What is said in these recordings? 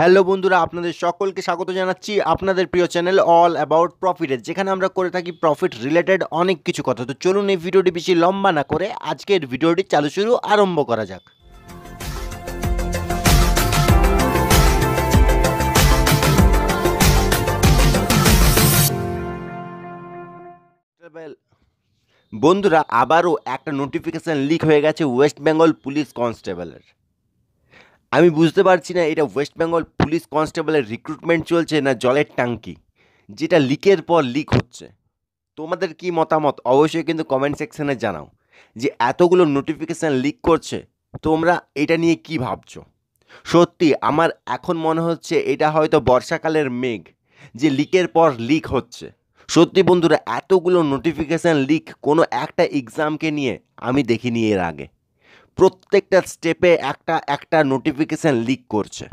hello বন্ধুরা আপনাদের সকলকে স্বাগত জানাচ্ছি আপনাদের প্রিয় চ্যানেল অল অ্যাবাউট প্রফিটের যেখানে আমরা করে থাকি প্রফিট রিলেটেড অনেক কিছু কথা তো চলুন এই ভিডিওটি বেশি লম্বা না করে আজকের ভিডিওটি চালু শুরু আরম্ভ করা যাক বন্ধুরা আবারও একটা নোটিফিকেশান লিক হয়ে গেছে ওয়েস্ট বেঙ্গল পুলিশ কনস্টেবলের আমি বুঝতে পারছি না এটা ওয়েস্ট বেঙ্গল পুলিশ কনস্টেবলের রিক্রুটমেন্ট চলছে না জলের ট্যাঙ্কি যেটা লিকের পর লিক হচ্ছে তোমাদের কি মতামত অবশ্যই কিন্তু কমেন্ট সেকশানে জানাও যে এতগুলো নোটিফিকেশান লিক করছে তোমরা এটা নিয়ে কি ভাবছো সত্যি আমার এখন মনে হচ্ছে এটা হয়তো বর্ষাকালের মেঘ যে লিকের পর লিক হচ্ছে সত্যি বন্ধুরা এতগুলো নোটিফিকেশান লিক কোনো একটা এক্সামকে নিয়ে আমি দেখিনি এর আগে প্রত্যেকটা স্টেপে একটা একটা নোটিফিকেশান লিক করছে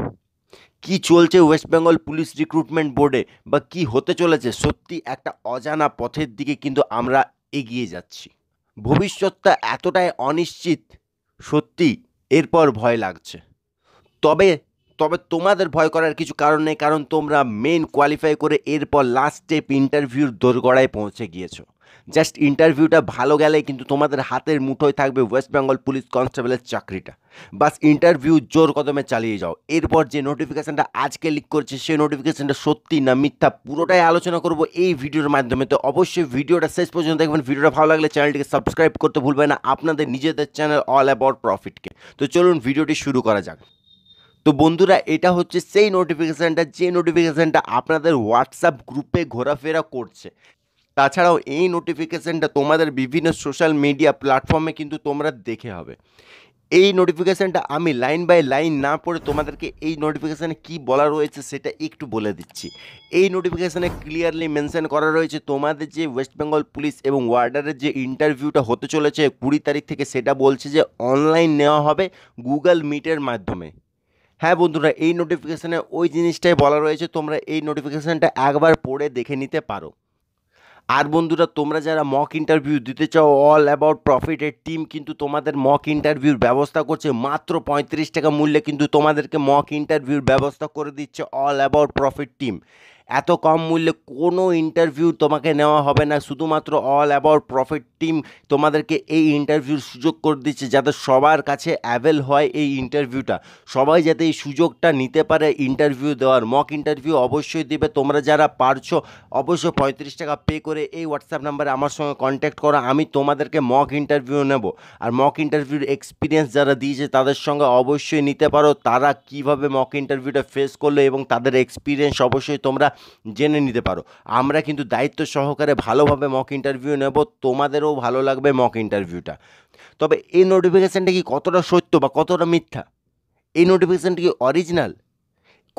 কি চলছে ওয়েস্ট বেঙ্গল পুলিশ রিক্রুটমেন্ট বোর্ডে বা কি হতে চলেছে সত্যি একটা অজানা পথের দিকে কিন্তু আমরা এগিয়ে যাচ্ছি ভবিষ্যৎটা এতটাই অনিশ্চিত সত্যি এরপর ভয় লাগছে তবে তবে তোমাদের ভয় করার কিছু কারণ নেই কারণ তোমরা মেন কোয়ালিফাই করে এরপর লাস্ট স্টেপ ইন্টারভিউর দোরগড়ায় পৌঁছে গিয়েছো জাস্ট ইন্টারভিউটা ভালো গেলে কিন্তু তোমাদের হাতের মুঠোয় থাকবে ওয়েস্ট বেঙ্গল পুলিশ কনস্টেবলের চাকরিটা বাস ইন্টারভিউ জোর কদমে চালিয়ে যাও এরপর যে নোটিফিকেশানটা আজকে লিক করছে সেই নোটিফিকেশানটা সত্যি না মিথ্যা পুরোটাই আলোচনা করব এই ভিডিওর মাধ্যমে তো অবশ্যই ভিডিওটা শেষ পর্যন্ত দেখবেন ভিডিওটা ভালো লাগলে চ্যানেলটিকে সাবস্ক্রাইব করতে ভুলবেন না আপনাদের নিজেদের চ্যানেল অল অ্যাবাউট প্রফিটকে তো চলুন ভিডিওটি শুরু করা যাক তো বন্ধুরা এটা হচ্ছে সেই নোটিফিকেশানটা যে নোটিফিকেশানটা আপনাদের হোয়াটসঅ্যাপ গ্রুপে ঘোরাফেরা করছে তাছাড়াও এই নোটিফিকেশানটা তোমাদের বিভিন্ন সোশ্যাল মিডিয়া প্ল্যাটফর্মে কিন্তু তোমরা দেখে হবে এই নোটিফিকেশানটা আমি লাইন বাই লাইন না পড়ে তোমাদেরকে এই নোটিফিকেশানে কী বলা রয়েছে সেটা একটু বলে দিচ্ছি এই নোটিফিকেশানে ক্লিয়ারলি মেনশন করা রয়েছে তোমাদের যে ওয়েস্ট বেঙ্গল পুলিশ এবং ওয়ার্ডারের যে ইন্টারভিউটা হতে চলেছে কুড়ি তারিখ থেকে সেটা বলছে যে অনলাইন নেওয়া হবে গুগল মিটের মাধ্যমে হ্যাঁ বন্ধুরা এই নোটিফিকেশানে ওই জিনিসটাই বলা রয়েছে তোমরা এই নোটিফিকেশানটা একবার পড়ে দেখে নিতে পারো আর বন্ধুরা তোমরা যারা মক ইন্টারভিউ দিতে চাও অল অ্যাবাউট প্রফিটের টিম কিন্তু তোমাদের মক ইন্টারভিউর ব্যবস্থা করছে মাত্র পঁয়ত্রিশ টাকা মূল্যে কিন্তু তোমাদেরকে মক ইন্টারভিউর ব্যবস্থা করে দিচ্ছে অল অ্যাবাউট প্রফিট টিম এত কম মূল্যে কোনো ইন্টারভিউ তোমাকে নেওয়া হবে না শুধুমাত্র অল অ্যাবাউট প্রফিট টিম তোমাদেরকে এই ইন্টারভিউর সুযোগ করে দিচ্ছে যাতে সবার কাছে অ্যাভেল হয় এই ইন্টারভিউটা সবাই যাতে এই সুযোগটা নিতে পারে ইন্টারভিউ দেওয়ার মক ইন্টারভিউ অবশ্যই দেবে তোমরা যারা পারছো অবশ্যই পঁয়ত্রিশ টাকা পে করে এই হোয়াটসঅ্যাপ নাম্বারে আমার সঙ্গে কন্ট্যাক্ট করো আমি তোমাদেরকে মক ইন্টারভিউ নেব আর মক ইন্টারভিউর এক্সপিরিয়েন্স যারা দিয়েছে তাদের সঙ্গে অবশ্যই নিতে পারো তারা কিভাবে মক ইন্টারভিউটা ফেস করলো এবং তাদের এক্সপিরিয়েন্স অবশ্যই তোমরা জেনে নিতে পারো আমরা কিন্তু দায়িত্ব সহকারে ভালোভাবে মক ইন্টারভিউ নেব তোমাদেরও ভালো লাগবে মক ইন্টারভিউটা তবে এই নোটিফিকেশানটা কি কতটা সত্য বা কতটা মিথ্যা এই নোটিফিকেশানটা কি অরিজিনাল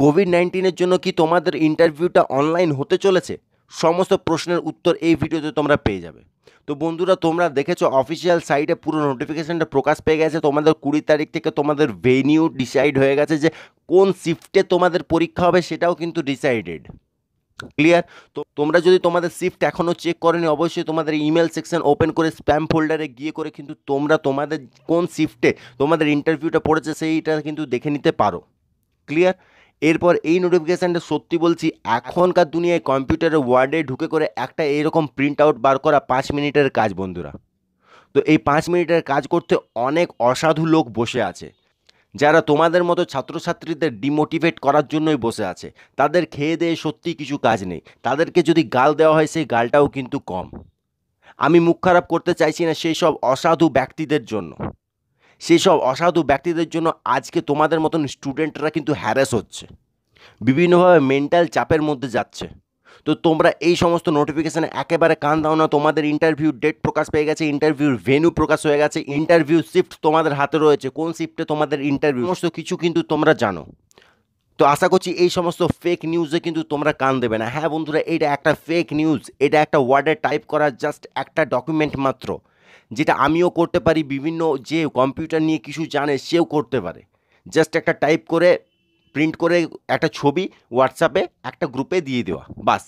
কোভিড নাইন্টিনের জন্য কি তোমাদের ইন্টারভিউটা অনলাইন হতে চলেছে সমস্ত প্রশ্নের উত্তর এই ভিডিওতে তোমরা পেয়ে যাবে তো বন্ধুরা তোমরা দেখেছো অফিসিয়াল সাইটে পুরো নোটিফিকেশানটা প্রকাশ পেয়ে গেছে তোমাদের কুড়ি তারিখ থেকে তোমাদের ভেনিউ ডিসাইড হয়ে গেছে যে কোন শিফটে তোমাদের পরীক্ষা হবে সেটাও কিন্তু ডিসাইডেড ক্লিয়ার তো তোমরা যদি তোমাদের শিফট এখনও চেক করেনি অবশ্যই তোমাদের ইমেল সেকশন ওপেন করে স্প্যাম ফোল্ডারে গিয়ে করে কিন্তু তোমরা তোমাদের কোন শিফটে তোমাদের ইন্টারভিউটা পড়েছে সেইটা কিন্তু দেখে নিতে পারো ক্লিয়ার এরপর এই নোটিফিকেশানটা সত্যি বলছি এখনকার দুনিয়ায় কম্পিউটারের ওয়ার্ডে ঢুকে করে একটা এরকম প্রিন্ট আউট বার করা পাঁচ মিনিটের কাজ বন্ধুরা তো এই পাঁচ মিনিটের কাজ করতে অনেক অসাধু লোক বসে আছে যারা তোমাদের মতো ছাত্রছাত্রীদের ডিমোটিভেট করার জন্যই বসে আছে তাদের খেয়ে দেয়ে সত্যি কিছু কাজ নেই তাদেরকে যদি গাল দেওয়া হয় সেই গালটাও কিন্তু কম আমি মুখ খারাপ করতে চাইছি না সেই সব অসাধু ব্যক্তিদের জন্য সেই সব অসাধু ব্যক্তিদের জন্য আজকে তোমাদের মতন স্টুডেন্টরা কিন্তু হ্যারাস হচ্ছে বিভিন্নভাবে মেন্টাল চাপের মধ্যে যাচ্ছে তো তোমরা এই সমস্ত নোটিফিকেশানে একেবারে কান দাও না তোমাদের ইন্টারভিউ ডেট প্রকাশ পেয়ে গেছে ইন্টারভিউর ভেনু প্রকাশ হয়ে গেছে ইন্টারভিউ শিফট তোমাদের হাতে রয়েছে কোন শিফটে তোমাদের ইন্টারভিউ সমস্ত কিছু কিন্তু তোমরা জানো তো আশা করছি এই সমস্ত ফেক নিউজে কিন্তু তোমরা কান দেবে না হ্যাঁ বন্ধুরা এটা একটা ফেক নিউজ এটা একটা ওয়ার্ডে টাইপ করা জাস্ট একটা ডকুমেন্ট মাত্র যেটা আমিও করতে পারি বিভিন্ন যে কম্পিউটার নিয়ে কিছু জানে সেও করতে পারে জাস্ট একটা টাইপ করে প্রিন্ট করে একটা ছবি হোয়াটসঅ্যাপে একটা গ্রুপে দিয়ে দেওয়া বাস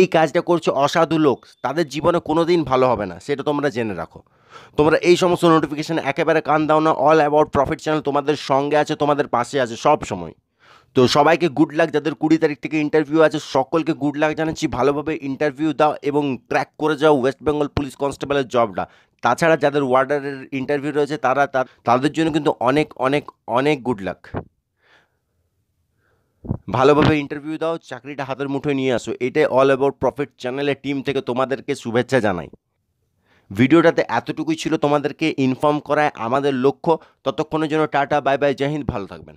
এই কাজটা করছে অসাধু লোক তাদের জীবনে কোনো দিন ভালো হবে না সেটা তোমরা জেনে রাখো তোমরা এই সমস্ত নোটিফিকেশান একেবারে কান দাও না অল অ্যাবাউট প্রফিট চ্যানেল তোমাদের সঙ্গে আছে তোমাদের পাশে আছে সব সময় তো সবাইকে গুড লাক যাদের কুড়ি তারিখ থেকে ইন্টারভিউ আছে সকলকে গুড লাক জানাচ্ছি ভালোভাবে ইন্টারভিউ দাও এবং ক্র্যাক করে যাও ওয়েস্ট বেঙ্গল পুলিশ কনস্টেবলের জবটা তাছাড়া যাদের ওয়ার্ডারের ইন্টারভিউ রয়েছে তারা তাদের জন্য কিন্তু অনেক অনেক অনেক গুড লাক ভালোভাবে ইন্টারভিউ দাও চাকরিটা হাতের মুঠোয় নিয়ে আসো এটাই অল অ্যাবাউট প্রফিট চ্যানেলের টিম থেকে তোমাদেরকে শুভেচ্ছা জানাই ভিডিওটাতে এতটুকুই ছিল তোমাদেরকে ইনফর্ম করায় আমাদের লক্ষ্য ততক্ষণের জন্য টাটা বাই বাই জাহিন হিন্দ ভালো থাকবেন